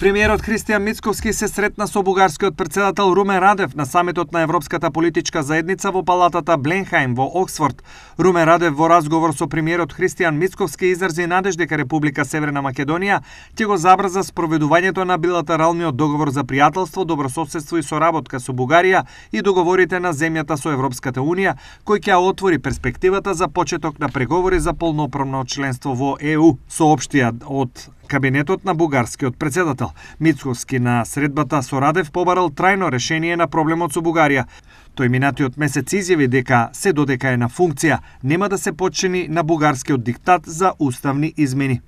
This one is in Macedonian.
Премиерот Христијан Мицковски се сретна со бугарскиот председател Румен Радев на самитот на Европската политичка заедница во палатата Бленхајм во Оксфорд. Румен Радев во разговор со премиерот Христијан Мицковски изрази надеж дека Република Северна Македонија ќе го забрза спроведувањето на билатералниот договор за пријателство, добрососедство и соработка со Бугарија и договорите на земјата со Европската унија, кој ќе отвори перспективата за почеток на преговори за полноправно членство во ЕУ, соопштија од Кабинетот на бугарскиот председател Мицковски на средбата со Радев побарал трајно решение на проблемот со Бугарија. Тој минатиот месец изјави дека се додека е на функција нема да се почини на бугарскиот диктат за уставни измени.